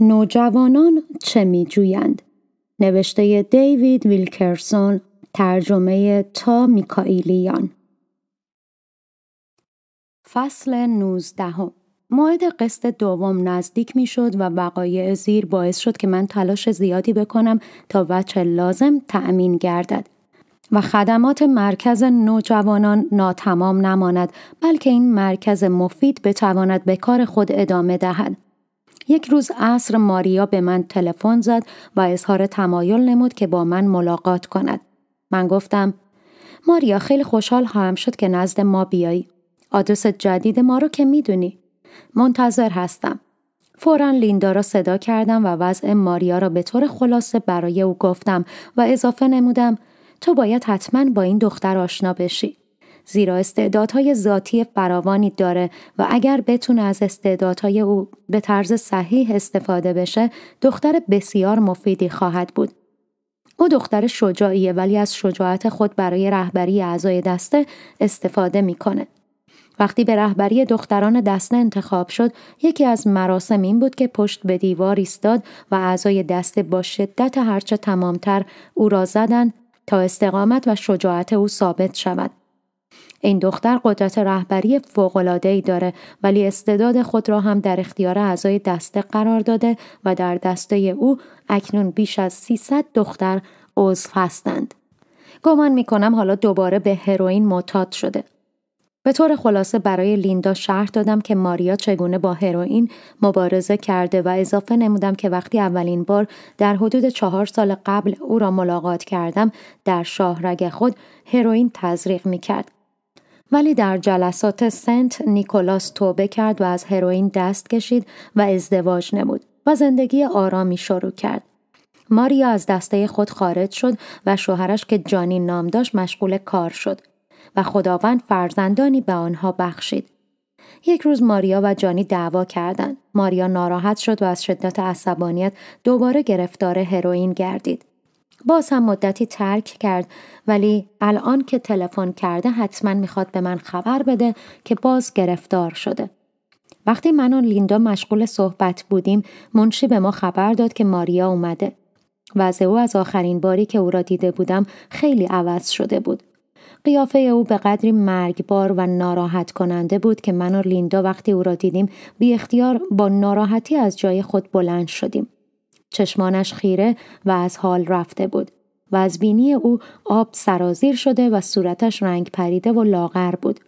نوجوانان چه می جویند؟ نوشته دیوید ویلکرسون ترجمه تا میکائیلیان فصل 19 موعد قسط دوم نزدیک می شد و وقایع زیر باعث شد که من تلاش زیادی بکنم تا وچه لازم تأمین گردد. و خدمات مرکز نوجوانان ناتمام نماند بلکه این مرکز مفید بتواند به کار خود ادامه دهد. یک روز عصر ماریا به من تلفن زد و اظهار تمایل نمود که با من ملاقات کند. من گفتم ماریا خیلی خوشحال خواهم شد که نزد ما بیایی. آدرس جدید ما رو که میدونی. منتظر هستم. فورا لیندا را صدا کردم و وضع ماریا را به طور خلاصه برای او گفتم و اضافه نمودم تو باید حتما با این دختر آشنا بشی. زیرا استعدادهای ذاتی فراوانی داره و اگر بتونه از استعدادهای او به طرز صحیح استفاده بشه دختر بسیار مفیدی خواهد بود. او دختر شجاعیه ولی از شجاعت خود برای رهبری اعضای دسته استفاده میکنه. وقتی به رهبری دختران دسته انتخاب شد یکی از مراسم این بود که پشت به دیوار ایستاد و اعضای دسته با شدت هرچه تمامتر او را زدند تا استقامت و شجاعت او ثابت شود این دختر قدرت رهبری ای داره ولی استعداد خود را هم در اختیار اعضای دسته قرار داده و در دسته او اکنون بیش از 300 دختر عضو هستند. گمان می حالا دوباره به هروئین معتاد شده. به طور خلاصه برای لیندا شرح دادم که ماریا چگونه با هروئین مبارزه کرده و اضافه نمودم که وقتی اولین بار در حدود چهار سال قبل او را ملاقات کردم در شاهرگ خود هروئین تزریق می کرد. ولی در جلسات سنت نیکولاس توبه کرد و از هروئین دست کشید و ازدواج نمود و زندگی آرامی شروع کرد. ماریا از دسته خود خارج شد و شوهرش که جانی نام داشت مشغول کار شد و خداوند فرزندانی به آنها بخشید. یک روز ماریا و جانی دعوا کردند. ماریا ناراحت شد و از شدت عصبانیت دوباره گرفتار هروئین گردید. باز هم مدتی ترک کرد ولی الان که تلفن کرده حتما میخواد به من خبر بده که باز گرفتار شده. وقتی من و لیندا مشغول صحبت بودیم منشی به ما خبر داد که ماریا اومده. وضع او از آخرین باری که او را دیده بودم خیلی عوض شده بود. قیافه او به قدری مرگبار و ناراحت کننده بود که من و لیندا وقتی او را دیدیم بی اختیار با ناراحتی از جای خود بلند شدیم. چشمانش خیره و از حال رفته بود و از بینی او آب سرازیر شده و صورتش رنگ پریده و لاغر بود.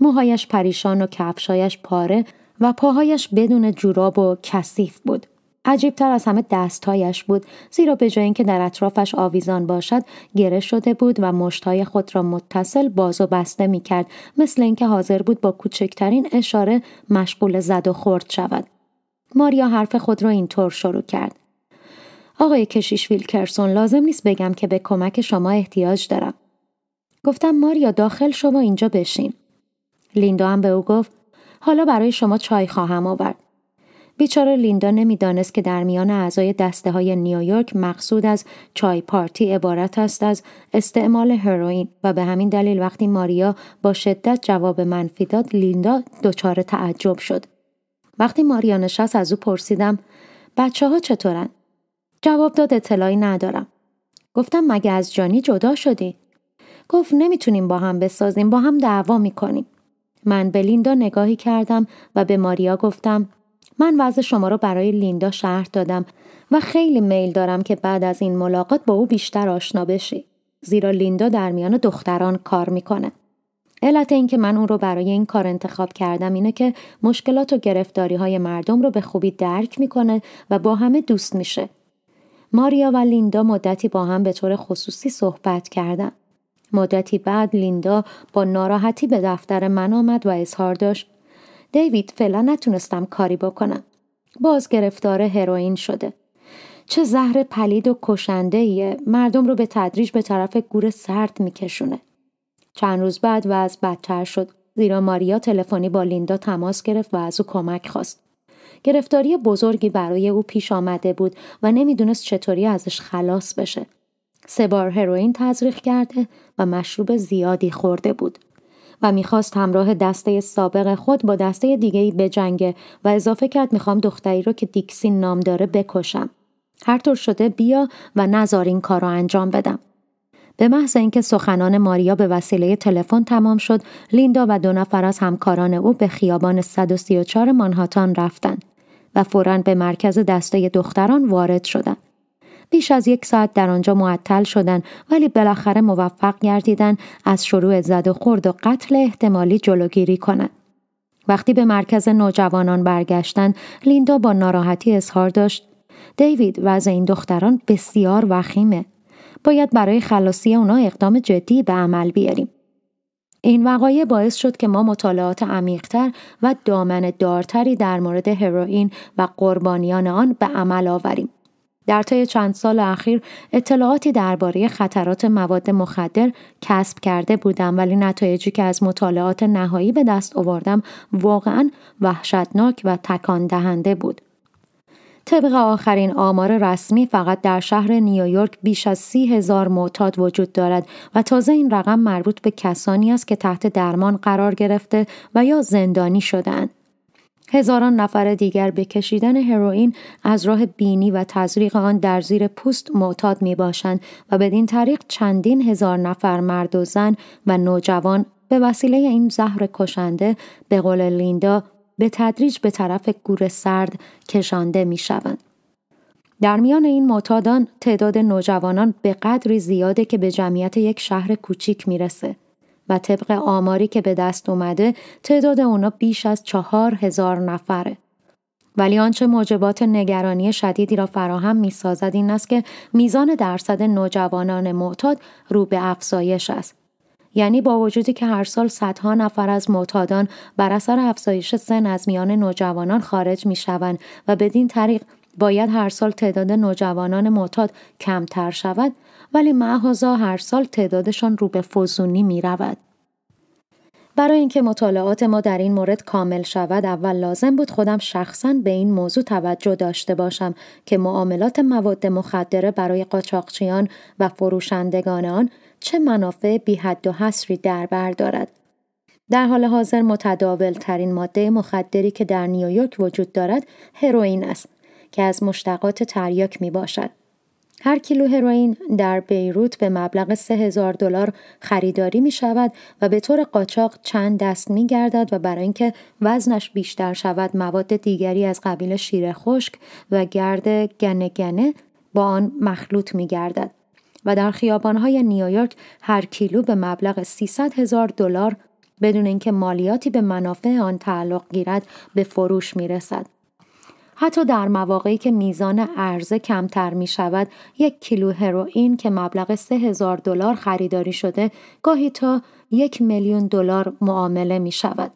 موهایش پریشان و کفشایش پاره و پاهایش بدون جوراب و کثیف بود. عجیبتر از همه دستهایش بود زیرا به جای اینکه در اطرافش آویزان باشد گره شده بود و مشتهای خود را متصل باز و بسته می کرد مثل اینکه حاضر بود با کوچکترین اشاره مشغول زد و خورد شود ماریا حرف خود را اینطور شروع کرد. آقای کشیش ویلکرسون لازم نیست بگم که به کمک شما احتیاج دارم. گفتم ماریا داخل شما اینجا بشین. لیندا هم به او گفت حالا برای شما چای خواهم آورد. بیچاره لیندا نمیدانست که در میان اعضای دسته های نیویورک مقصود از چای پارتی عبارت است از استعمال هروئین و به همین دلیل وقتی ماریا با شدت جواب منفی داد لیندا دچار تعجب شد وقتی ماریا نشست از او پرسیدم بچه ها چطورن؟ جواب داد اطلاعی ندارم. گفتم مگه از جانی جدا شدی؟ گفت نمیتونیم با هم بسازیم با هم دعوا میکنیم. من به لیندا نگاهی کردم و به ماریا گفتم من وضع شما رو برای لیندا شهر دادم و خیلی میل دارم که بعد از این ملاقات با او بیشتر آشنا بشی. زیرا لیندا در میان دختران کار میکنه. علت که من اون رو برای این کار انتخاب کردم اینه که مشکلات و گرفتاری های مردم رو به خوبی درک میکنه و با همه دوست میشه. ماریا و لیندا مدتی با هم به طور خصوصی صحبت کردن. مدتی بعد لیندا با ناراحتی به دفتر من آمد و اظهار داشت دیوید فعلا نتونستم کاری بکنم. باز گرفتار هروئین شده. چه زهر پلید و کشنده ایه مردم رو به تدریج به طرف گور سرد میکشونه. چند روز بعد وضع بدتر شد زیرا ماریا تلفنی با لیندا تماس گرفت و از او کمک خواست گرفتاری بزرگی برای او پیش آمده بود و نمیدونست چطوری ازش خلاص بشه سه بار هروئین تزریق کرده و مشروب زیادی خورده بود و میخواست همراه دسته سابق خود با دسته دیگری بجنگه و اضافه کرد میخوام دختری رو که دیکسین نام داره بکشم هر طور شده بیا و نزار این کار رو انجام بدم به محض اینکه سخنان ماریا به وسیله تلفن تمام شد لیندا و دو نفر از همکاران او به خیابان 134 مانهاتان رفتند و فورا به مرکز دسته دختران وارد شدند بیش از یک ساعت در آنجا معطل شدند ولی بالاخره موفق گردیدند از شروع زد و خورد و قتل احتمالی جلوگیری کنند وقتی به مرکز نوجوانان برگشتند لیندا با ناراحتی اظهار داشت دیوید وضع این دختران بسیار وخیمه باید برای خلاصی اونا اقدام جدی به عمل بیاریم. این وقایع باعث شد که ما مطالعات عمیقتر و دامن دارتری در مورد هروئین و قربانیان آن به عمل آوریم. در طی چند سال اخیر اطلاعاتی درباره خطرات مواد مخدر کسب کرده بودم ولی نتایجی که از مطالعات نهایی به دست آوردم واقعا وحشتناک و تکان دهنده بود. طبق آخرین آمار رسمی فقط در شهر نیویورک بیش از سی هزار معتاد وجود دارد و تازه این رقم مربوط به کسانی است که تحت درمان قرار گرفته و یا زندانی شدند. هزاران نفر دیگر به کشیدن هروئین از راه بینی و تزریق آن در زیر پوست معتاد می باشند و بدین طریق چندین هزار نفر مرد و زن و نوجوان به وسیله این زهر کشنده به قول لیندا به تدریج به طرف گور سرد کشانده می شوند. در میان این معتادان تعداد نوجوانان به قدری زیاده که به جمعیت یک شهر کوچیک میرسه و طبق آماری که به دست اومده تعداد اونا بیش از چهار هزار نفره. ولی آنچه موجبات نگرانی شدیدی را فراهم میسازد این است که میزان درصد نوجوانان معتاد رو به افزایش است یعنی با وجودی که هر سال صدها نفر از معتادان بر اثر افزایش سن از میان نوجوانان خارج می شوند و بدین طریق باید هر سال تعداد نوجوانان معتاد کمتر شود ولی معهازا هر سال تعدادشان رو به فزونی می رود. برای اینکه مطالعات ما در این مورد کامل شود اول لازم بود خودم شخصا به این موضوع توجه داشته باشم که معاملات مواد مخدره برای قاچاقچیان و فروشندگان آن چه منافع بی حد و حصری در بر دارد. در حال حاضر متداول ترین ماده مخدری که در نیویورک وجود دارد هروئین است که از مشتقات تریاک می باشد. هر کیلو هروئین در بیروت به مبلغ 3000 دلار خریداری می شود و به طور قاچاق چند دست می گردد و برای اینکه وزنش بیشتر شود مواد دیگری از قبیل شیر خشک و گرد گنه گنه با آن مخلوط می گردد. و در خیابانهای نیویورک هر کیلو به مبلغ 300 هزار دلار بدون اینکه مالیاتی به منافع آن تعلق گیرد به فروش می رسد. حتی در مواقعی که میزان عرضه کمتر می شود یک کیلو هروئین که مبلغ 3000 دلار خریداری شده گاهی تا یک میلیون دلار معامله می شود.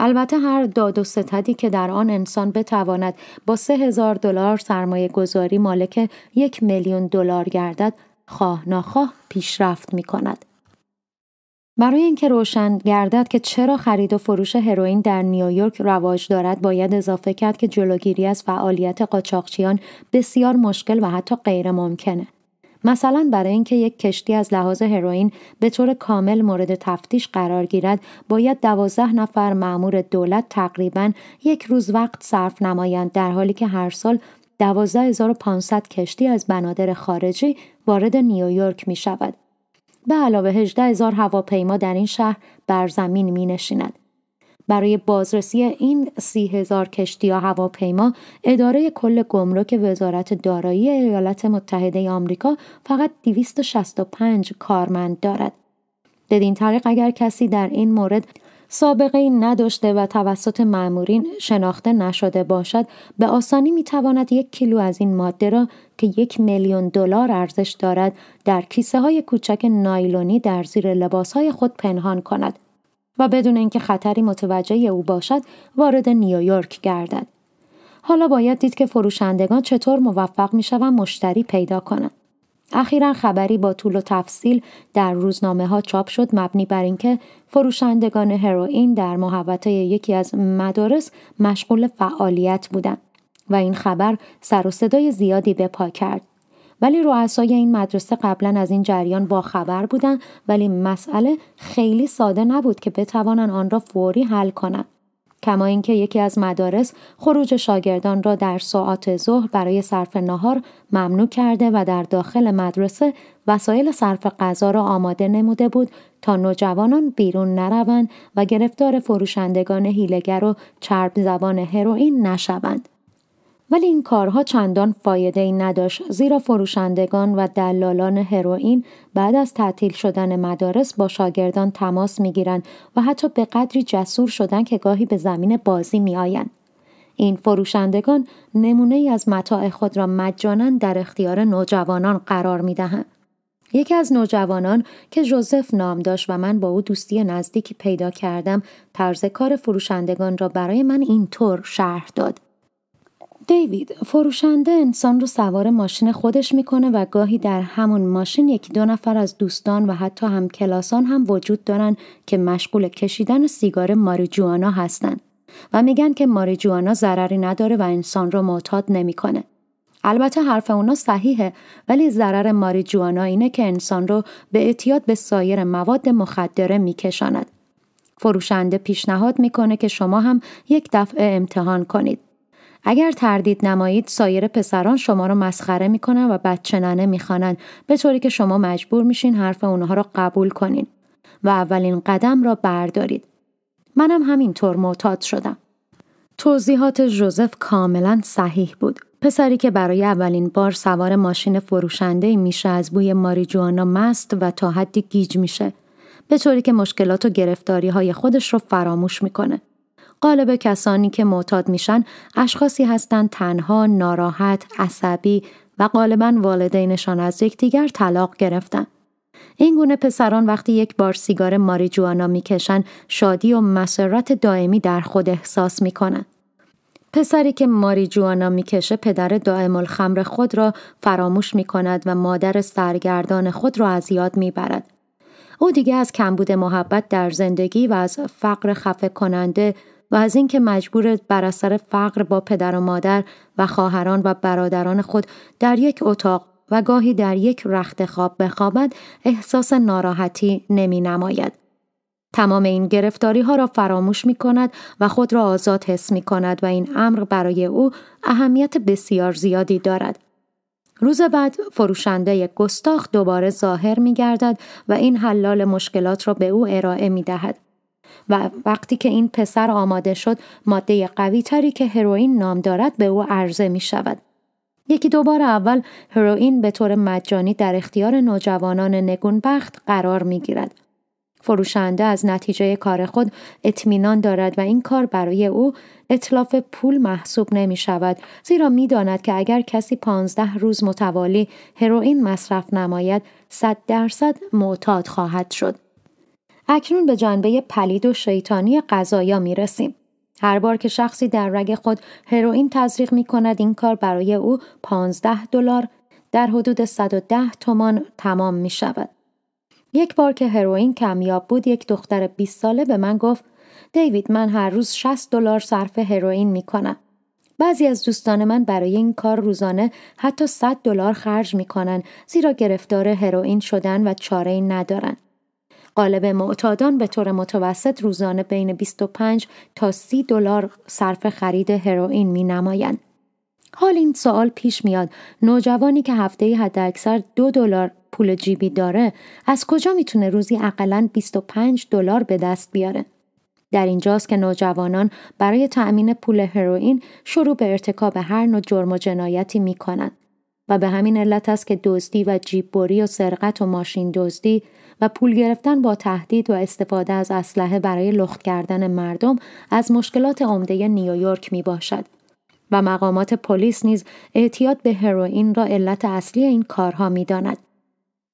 البته هر داد و ستدی که در آن انسان بتواند با سه هزار دلار سرمایه گذاری مالک یک میلیون دلار گردد خواه ناخواه پیشرفت می کند. برای اینکه روشن گردد که چرا خرید و فروش هروئین در نیویورک رواج دارد باید اضافه کرد که جلوگیری از فعالیت قاچاقچیان بسیار مشکل و حتی غیر ممکنه. مثلا برای اینکه یک کشتی از لحاظ هروئین به طور کامل مورد تفتیش قرار گیرد باید دوازده نفر معمور دولت تقریبا یک روز وقت صرف نمایند در حالی که هر سال 12500 کشتی از بنادر خارجی وارد نیویورک می شود. به علاوه 18000 هواپیما در این شهر بر زمین می نشیند. برای بازرسی این سی هزار کشتی یا هواپیما اداره کل گمرک وزارت دارایی ایالات متحده آمریکا فقط 265 کارمند دارد بدین طریق اگر کسی در این مورد سابقه این نداشته و توسط معمورین شناخته نشده باشد به آسانی می تواند یک کیلو از این ماده را که یک میلیون دلار ارزش دارد در کیسه های کوچک نایلونی در زیر لباس های خود پنهان کند و بدون اینکه خطری متوجه او باشد وارد نیویورک گردد حالا باید دید که فروشندگان چطور موفق می شوند مشتری پیدا کنند اخیرا خبری با طول و تفصیل در روزنامه ها چاپ شد مبنی بر اینکه فروشندگان هروئین در محوطه یکی از مدارس مشغول فعالیت بودند و این خبر سر و صدای زیادی به پا کرد ولی رؤسای این مدرسه قبلا از این جریان با خبر بودند ولی مسئله خیلی ساده نبود که بتوانند آن را فوری حل کنند کما اینکه یکی از مدارس خروج شاگردان را در ساعات ظهر برای صرف نهار ممنوع کرده و در داخل مدرسه وسایل صرف غذا را آماده نموده بود تا نوجوانان بیرون نروند و گرفتار فروشندگان هیلگر و چرب زبان هروئین نشوند. ولی این کارها چندان فایده ای نداشت زیرا فروشندگان و دلالان هروئین بعد از تعطیل شدن مدارس با شاگردان تماس میگیرند و حتی به قدری جسور شدن که گاهی به زمین بازی میآیند این فروشندگان نمونه ای از متاع خود را مجانا در اختیار نوجوانان قرار می یکی از نوجوانان که جوزف نام داشت و من با او دوستی نزدیکی پیدا کردم طرز کار فروشندگان را برای من اینطور شرح داد دیوید فروشنده انسان رو سوار ماشین خودش میکنه و گاهی در همون ماشین یکی دو نفر از دوستان و حتی هم کلاسان هم وجود دارن که مشغول کشیدن سیگار ماریجوانا هستن و میگن که ماریجوانا ضرری نداره و انسان رو معتاد نمیکنه. البته حرف اونا صحیحه ولی ضرر ماریجوانا اینه که انسان رو به اعتیاد به سایر مواد مخدره میکشاند. فروشنده پیشنهاد میکنه که شما هم یک دفعه امتحان کنید. اگر تردید نمایید سایر پسران شما را مسخره میکنن و ننه میخوانند به طوری که شما مجبور میشین حرف اونها را قبول کنین و اولین قدم را بردارید منم همینطور معتاد شدم توضیحات جوزف کاملا صحیح بود پسری که برای اولین بار سوار ماشین فروشنده میشه از بوی ماریجوانا مست و تا حدی گیج میشه به طوری که مشکلات و گرفتاری های خودش رو فراموش میکنه غالب کسانی که معتاد میشن اشخاصی هستند تنها ناراحت عصبی و غالبا والدینشان از یکدیگر طلاق گرفتن این گونه پسران وقتی یک بار سیگار ماریجوانا میکشند، شادی و مسرت دائمی در خود احساس میکنند. پسری که ماریجوانا میکشه پدر دائم الخمر خود را فراموش میکند و مادر سرگردان خود را از یاد میبرد او دیگه از کمبود محبت در زندگی و از فقر خفه کننده و از اینکه مجبور بر اثر فقر با پدر و مادر و خواهران و برادران خود در یک اتاق و گاهی در یک رخت خواب بخوابد احساس ناراحتی نمی نماید. تمام این گرفتاری ها را فراموش می کند و خود را آزاد حس می کند و این امر برای او اهمیت بسیار زیادی دارد. روز بعد فروشنده گستاخ دوباره ظاهر می گردد و این حلال مشکلات را به او ارائه می دهد. و وقتی که این پسر آماده شد ماده قوی تری که هروئین نام دارد به او عرضه می شود. یکی دوبار اول هروئین به طور مجانی در اختیار نوجوانان نگونبخت قرار می گیرد. فروشنده از نتیجه کار خود اطمینان دارد و این کار برای او اطلاف پول محسوب نمی شود زیرا می داند که اگر کسی پانزده روز متوالی هروئین مصرف نماید صد درصد معتاد خواهد شد. اکنون به جنبه پلید و شیطانی غذایا می رسیم. هر بار که شخصی در رگ خود هروئین تزریق می کند این کار برای او 15 دلار در حدود 110 تومان تمام می شود. یک بار که هروئین کمیاب بود یک دختر 20 ساله به من گفت دیوید من هر روز 60 دلار صرف هروئین می کنم. بعضی از دوستان من برای این کار روزانه حتی 100 دلار خرج می کنن زیرا گرفتار هروئین شدن و چاره ای ندارند. قالب معتادان به طور متوسط روزانه بین 25 تا 30 دلار صرف خرید هروئین می نمایند. حال این سوال پیش میاد نوجوانی که هفته ای اکثر دو دلار پول جیبی داره از کجا میتونه روزی اقلا 25 دلار به دست بیاره در اینجاست که نوجوانان برای تأمین پول هروئین شروع به ارتکاب هر نوع جرم و جنایتی می کنند و به همین علت است که دزدی و جیببری و سرقت و ماشین دزدی و پول گرفتن با تهدید و استفاده از اسلحه برای لخت کردن مردم از مشکلات عمده نیویورک می باشد. و مقامات پلیس نیز اعتیاد به هروئین را علت اصلی این کارها می داند.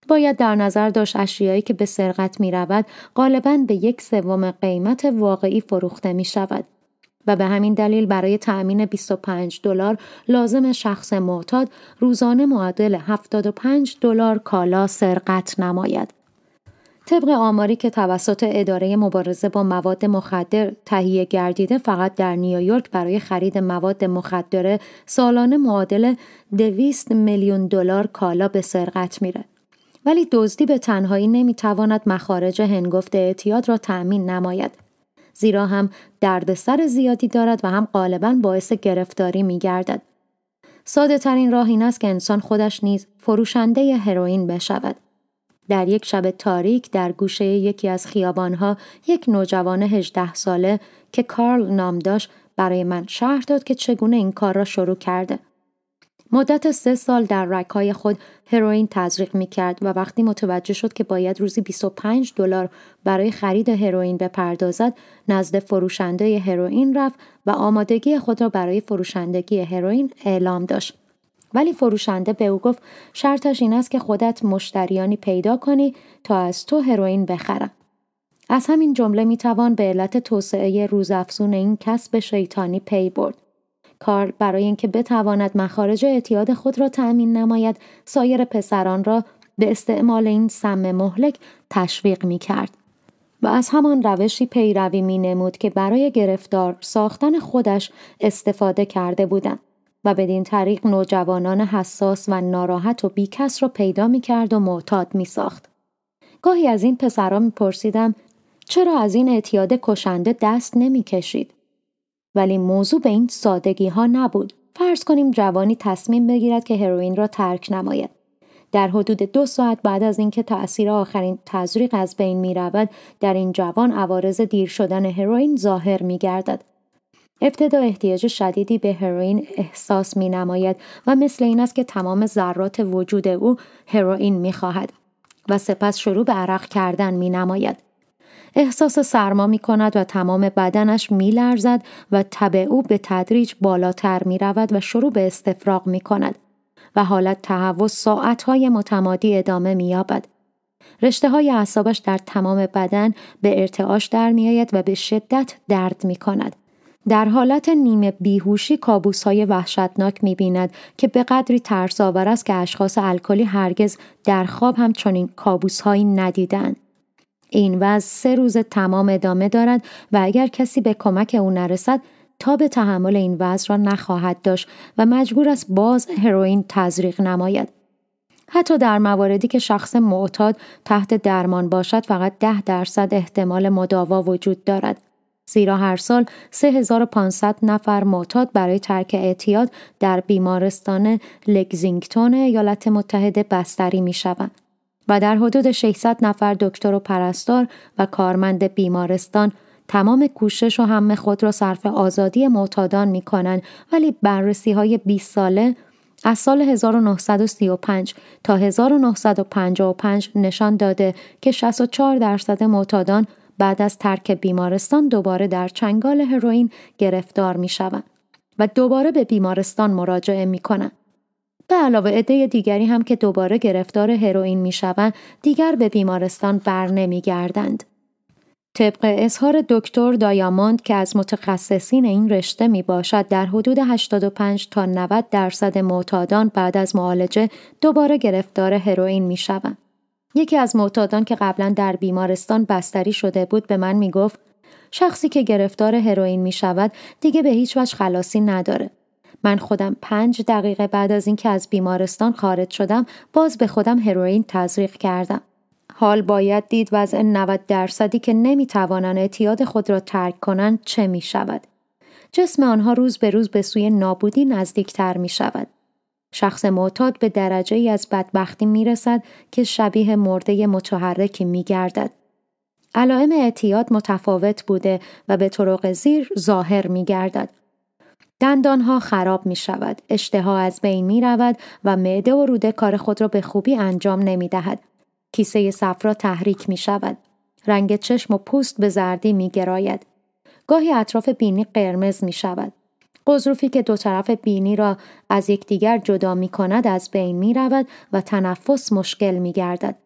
باید در نظر داشت اشیایی که به سرقت می رود غالبا به یک سوم قیمت واقعی فروخته می شود. و به همین دلیل برای تأمین 25 دلار لازم شخص معتاد روزانه معادل 75 دلار کالا سرقت نماید. طبق آماری که توسط اداره مبارزه با مواد مخدر تهیه گردیده فقط در نیویورک برای خرید مواد مخدره سالانه معادل 200 میلیون دلار کالا به سرقت میره. ولی دزدی به تنهایی نمیتواند مخارج هنگفت اعتیاد را تأمین نماید. زیرا هم دردسر زیادی دارد و هم غالبا باعث گرفتاری میگردد. ساده ترین راه این است که انسان خودش نیز فروشنده هروئین بشود. در یک شب تاریک در گوشه یکی از خیابانها یک نوجوان 18 ساله که کارل نام داشت برای من شهر داد که چگونه این کار را شروع کرده. مدت سه سال در رکای خود هروئین تزریق می کرد و وقتی متوجه شد که باید روزی 25 دلار برای خرید هروئین بپردازد نزد فروشنده هروئین رفت و آمادگی خود را برای فروشندگی هروئین اعلام داشت. ولی فروشنده به او گفت شرطش این است که خودت مشتریانی پیدا کنی تا از تو هروئین بخرم. از همین جمله میتوان به علت توسعه روزافزون این کسب شیطانی پی برد. کار برای اینکه بتواند مخارج اعتیاد خود را تأمین نماید سایر پسران را به استعمال این سم مهلک تشویق می کرد. و از همان روشی پیروی می نمود که برای گرفتار ساختن خودش استفاده کرده بودند. و بدین طریق نوجوانان حساس و ناراحت و بیکس را پیدا می کرد و معتاد می ساخت. گاهی از این پسرا می پرسیدم چرا از این اعتیاد کشنده دست نمی کشید؟ ولی موضوع به این سادگی ها نبود. فرض کنیم جوانی تصمیم بگیرد که هروئین را ترک نماید. در حدود دو ساعت بعد از اینکه تأثیر آخرین تزریق از بین می رود، در این جوان عوارض دیر شدن هروئین ظاهر می گردد. ابتدا احتیاج شدیدی به هروئین احساس می نماید و مثل این است که تمام ذرات وجود او هروئین می خواهد و سپس شروع به عرق کردن می نماید. احساس سرما می کند و تمام بدنش می لرزد و تب او به تدریج بالاتر می رود و شروع به استفراغ می کند و حالت تهوع ساعتهای متمادی ادامه می یابد. رشته های اعصابش در تمام بدن به ارتعاش در می آید و به شدت درد می کند. در حالت نیمه بیهوشی کابوس های وحشتناک می بیند که به قدری ترس آور است که اشخاص الکلی هرگز در خواب هم چنین کابوس هایی ندیدند. این وضع سه روز تمام ادامه دارد و اگر کسی به کمک او نرسد تا به تحمل این وضع را نخواهد داشت و مجبور است باز هروئین تزریق نماید. حتی در مواردی که شخص معتاد تحت درمان باشد فقط ده درصد احتمال مداوا وجود دارد زیرا هر سال 3500 نفر معتاد برای ترک اعتیاد در بیمارستان لگزینگتون ایالات متحده بستری می شوند. و در حدود 600 نفر دکتر و پرستار و کارمند بیمارستان تمام کوشش و همه خود را صرف آزادی معتادان می کنند ولی بررسی های 20 ساله از سال 1935 تا 1955 نشان داده که 64 درصد معتادان بعد از ترک بیمارستان دوباره در چنگال هروئین گرفتار می شوند و دوباره به بیمارستان مراجعه می کنند. به علاوه عده دیگری هم که دوباره گرفتار هروئین می شوند دیگر به بیمارستان بر نمی گردند. طبق اظهار دکتر دایاماند که از متخصصین این رشته می باشد در حدود 85 تا 90 درصد معتادان بعد از معالجه دوباره گرفتار هروئین می شوند. یکی از معتادان که قبلا در بیمارستان بستری شده بود به من میگفت شخصی که گرفتار هروئین می شود دیگه به هیچ وجه خلاصی نداره. من خودم پنج دقیقه بعد از اینکه از بیمارستان خارج شدم باز به خودم هروئین تزریق کردم. حال باید دید وضع 90 درصدی که نمی توانن اعتیاد خود را ترک کنند چه می شود. جسم آنها روز به روز به سوی نابودی نزدیکتر می شود. شخص معتاد به درجه ای از بدبختی می رسد که شبیه مرده متحرکی می گردد. علائم اعتیاد متفاوت بوده و به طرق زیر ظاهر می گردد. دندانها خراب می شود، اشتها از بین می رود و معده و روده کار خود را به خوبی انجام نمی دهد. کیسه صفرا تحریک می شود. رنگ چشم و پوست به زردی می گراید. گاهی اطراف بینی قرمز می شود. قضروفی که دو طرف بینی را از یکدیگر جدا می کند از بین می رود و تنفس مشکل می گردد.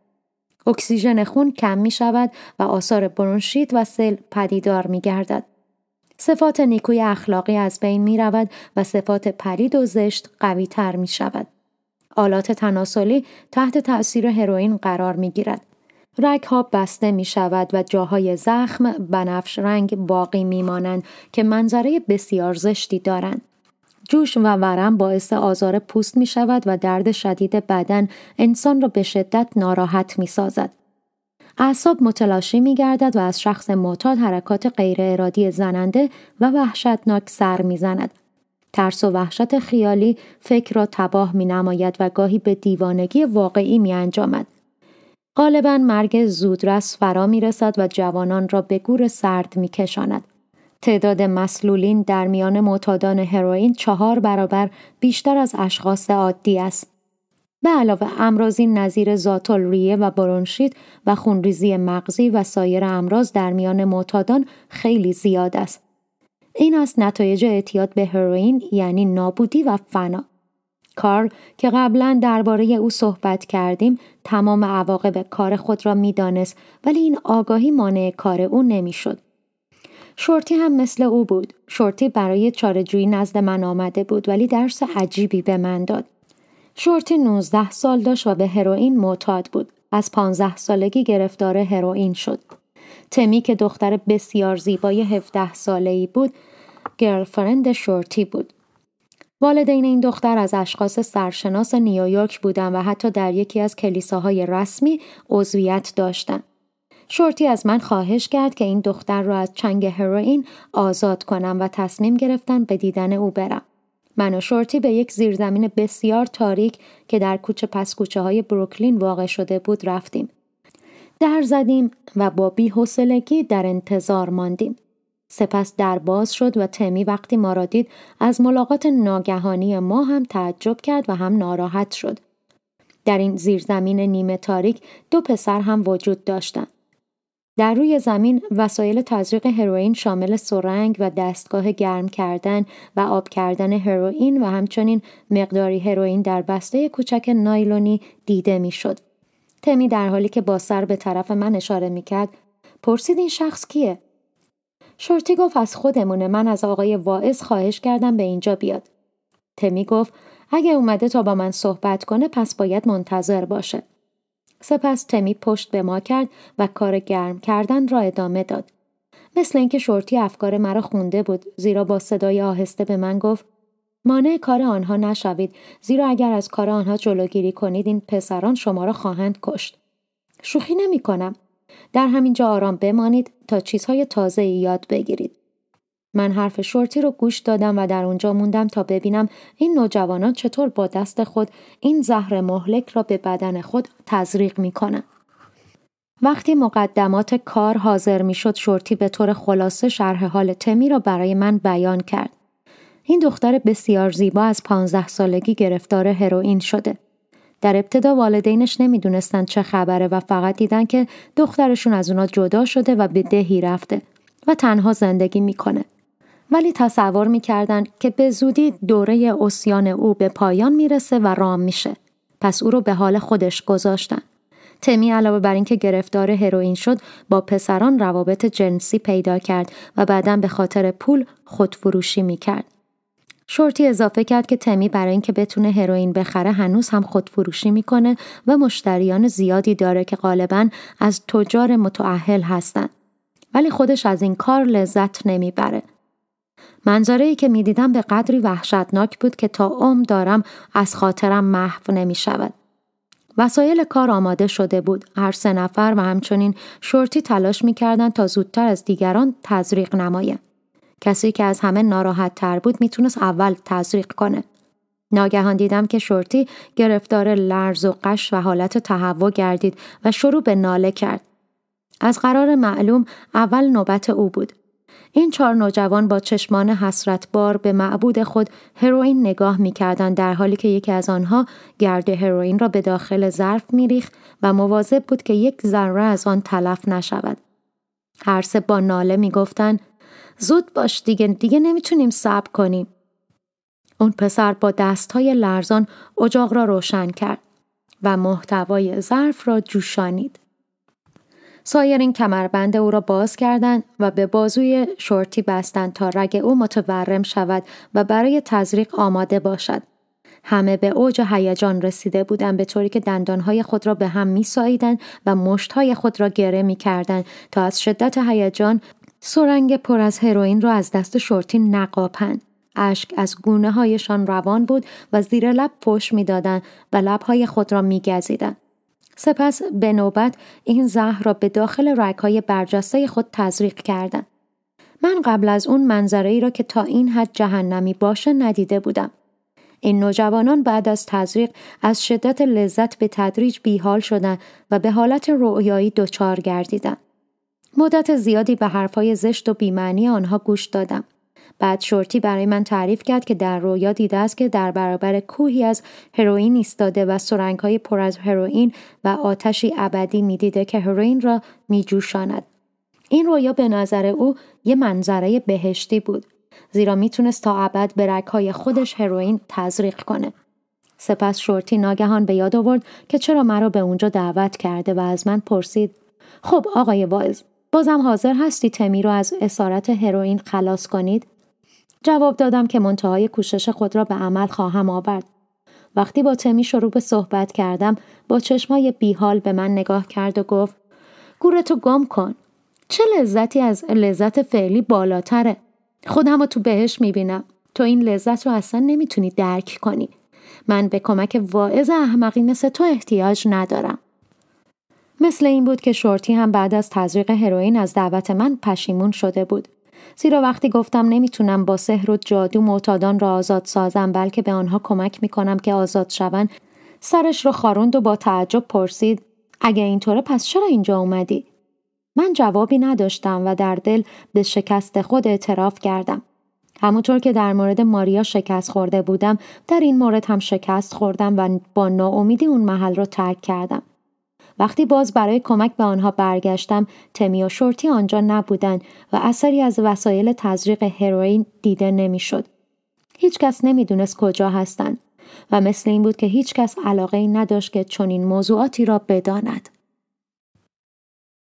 اکسیژن خون کم می شود و آثار برونشیت و سل پدیدار می گردد. صفات نیکوی اخلاقی از بین می رود و صفات پرید و زشت قوی تر می شود. آلات تناسلی تحت تأثیر هروئین قرار می گیرد. ها بسته می شود و جاهای زخم بنفش رنگ باقی می مانند که منظره بسیار زشتی دارند. جوش و ورم باعث آزار پوست می شود و درد شدید بدن انسان را به شدت ناراحت می سازد. اعصاب متلاشی می گردد و از شخص معتاد حرکات غیر ارادی زننده و وحشتناک سر می زند. ترس و وحشت خیالی فکر را تباه می نماید و گاهی به دیوانگی واقعی می انجامد. غالبا مرگ زودرس فرا می رسد و جوانان را به گور سرد می کشاند. تعداد مسلولین در میان معتادان هروئین چهار برابر بیشتر از اشخاص عادی است. به علاوه امراضی نظیر ریه و برونشید و خونریزی مغزی و سایر امراض در میان معتادان خیلی زیاد است. این است نتایج اعتیاد به هروئین یعنی نابودی و فنا. کارل که قبلا درباره او صحبت کردیم تمام عواقب کار خود را میدانست ولی این آگاهی مانع کار او نمیشد شورتی هم مثل او بود شورتی برای چارهجویی نزد من آمده بود ولی درس عجیبی به من داد شورتی 19 سال داشت و به هروئین معتاد بود از 15 سالگی گرفتار هروئین شد تمی که دختر بسیار زیبای 17 ساله ای بود گرلفرند شورتی بود والدین این دختر از اشخاص سرشناس نیویورک بودند و حتی در یکی از کلیساهای رسمی عضویت داشتند. شورتی از من خواهش کرد که این دختر را از چنگ هروئین آزاد کنم و تصمیم گرفتن به دیدن او برم. من و شورتی به یک زیرزمین بسیار تاریک که در کوچه پس کوچه های بروکلین واقع شده بود رفتیم. در زدیم و با حوصلگی در انتظار ماندیم. سپس در باز شد و تمی وقتی ما را دید از ملاقات ناگهانی ما هم تعجب کرد و هم ناراحت شد. در این زیرزمین نیمه تاریک دو پسر هم وجود داشتند. در روی زمین وسایل تزریق هروئین شامل سرنگ و دستگاه گرم کردن و آب کردن هروئین و همچنین مقداری هروئین در بسته کوچک نایلونی دیده میشد. تمی در حالی که با سر به طرف من اشاره می کرد پرسید این شخص کیه؟ شورتی گفت از خودمونه من از آقای واعظ خواهش کردم به اینجا بیاد. تمی گفت اگه اومده تا با من صحبت کنه پس باید منتظر باشه. سپس تمی پشت به ما کرد و کار گرم کردن را ادامه داد. مثل اینکه شورتی افکار مرا خونده بود زیرا با صدای آهسته به من گفت مانع کار آنها نشوید زیرا اگر از کار آنها جلوگیری کنید این پسران شما را خواهند کشت شوخی نمی کنم در همینجا آرام بمانید تا چیزهای تازه یاد بگیرید. من حرف شورتی رو گوش دادم و در اونجا موندم تا ببینم این نوجوانان چطور با دست خود این زهر مهلک را به بدن خود تزریق کنن. وقتی مقدمات کار حاضر شد شورتی به طور خلاصه شرح حال تمی را برای من بیان کرد. این دختر بسیار زیبا از پانزده سالگی گرفتار هروئین شده. در ابتدا والدینش نمیدونستند چه خبره و فقط دیدن که دخترشون از اونا جدا شده و به دهی رفته و تنها زندگی میکنه. ولی تصور میکردن که به زودی دوره اسیان او به پایان میرسه و رام میشه. پس او رو به حال خودش گذاشتن. تمی علاوه بر اینکه گرفتار هروئین شد با پسران روابط جنسی پیدا کرد و بعدا به خاطر پول خودفروشی میکرد شورتی اضافه کرد که تمی برای اینکه بتونه هروئین بخره هنوز هم خودفروشی میکنه و مشتریان زیادی داره که غالبا از تجار متعهل هستند. ولی خودش از این کار لذت نمیبره. منظره ای که میدیدم به قدری وحشتناک بود که تا عمر دارم از خاطرم محو نمی شود. وسایل کار آماده شده بود. هر سه نفر و همچنین شورتی تلاش میکردند تا زودتر از دیگران تزریق نمایند. کسی که از همه ناراحت تر بود میتونست اول تزریق کنه. ناگهان دیدم که شورتی گرفتار لرز و قش و حالت تهوع گردید و شروع به ناله کرد. از قرار معلوم اول نوبت او بود. این چهار نوجوان با چشمان حسرت بار به معبود خود هروئین نگاه میکردند در حالی که یکی از آنها گرد هروئین را به داخل ظرف میریخت و مواظب بود که یک ذره از آن تلف نشود هر سه با ناله میگفتند زود باش دیگه دیگه نمیتونیم صبر کنیم اون پسر با های لرزان اجاق را روشن کرد و محتوای ظرف را جوشانید سایرین کمربند او را باز کردند و به بازوی شورتی بستند تا رگ او متورم شود و برای تزریق آماده باشد همه به اوج هیجان رسیده بودند به طوری که دندانهای خود را به هم میساییدند و مشتهای خود را گره میکردند تا از شدت هیجان سرنگ پر از هروئین را از دست شورتین نقاپند اشک از گونه هایشان روان بود و زیر لب پشت میدادند و لبهای خود را میگزیدند سپس به نوبت این زهر را به داخل رگهای برجسته خود تزریق کردند من قبل از اون منظره ای را که تا این حد جهنمی باشه ندیده بودم این نوجوانان بعد از تزریق از شدت لذت به تدریج بیحال شدند و به حالت رویایی دچار گردیدند مدت زیادی به حرفهای زشت و بیمعنی آنها گوش دادم. بعد شورتی برای من تعریف کرد که در رویا دیده است که در برابر کوهی از هروئین ایستاده و سرنگهای پر از هروئین و آتشی ابدی میدیده که هروئین را میجوشاند این رویا به نظر او یه منظره بهشتی بود زیرا میتونست تا ابد به رگهای خودش هروئین تزریق کنه سپس شورتی ناگهان به یاد آورد که چرا مرا به اونجا دعوت کرده و از من پرسید خب آقای وایز بازم حاضر هستی تمی رو از اسارت هروئین خلاص کنید جواب دادم که منتهای کوشش خود را به عمل خواهم آورد وقتی با تمی شروع به صحبت کردم با چشمای بیحال به من نگاه کرد و گفت تو گم کن چه لذتی از لذت فعلی بالاتره خودم رو تو بهش میبینم تو این لذت رو اصلا نمیتونی درک کنی من به کمک واعظ احمقی مثل تو احتیاج ندارم مثل این بود که شورتی هم بعد از تزریق هروئین از دعوت من پشیمون شده بود زیرا وقتی گفتم نمیتونم با سحر و جادو معتادان را آزاد سازم بلکه به آنها کمک میکنم که آزاد شوند سرش را خاروند و با تعجب پرسید اگه اینطوره پس چرا اینجا اومدی من جوابی نداشتم و در دل به شکست خود اعتراف کردم همونطور که در مورد ماریا شکست خورده بودم در این مورد هم شکست خوردم و با ناامیدی اون محل را ترک کردم وقتی باز برای کمک به آنها برگشتم تمی و شورتی آنجا نبودند و اثری از وسایل تزریق هروئین دیده نمیشد هیچکس نمیدونست کجا هستند و مثل این بود که هیچکس علاقه ای نداشت که چنین موضوعاتی را بداند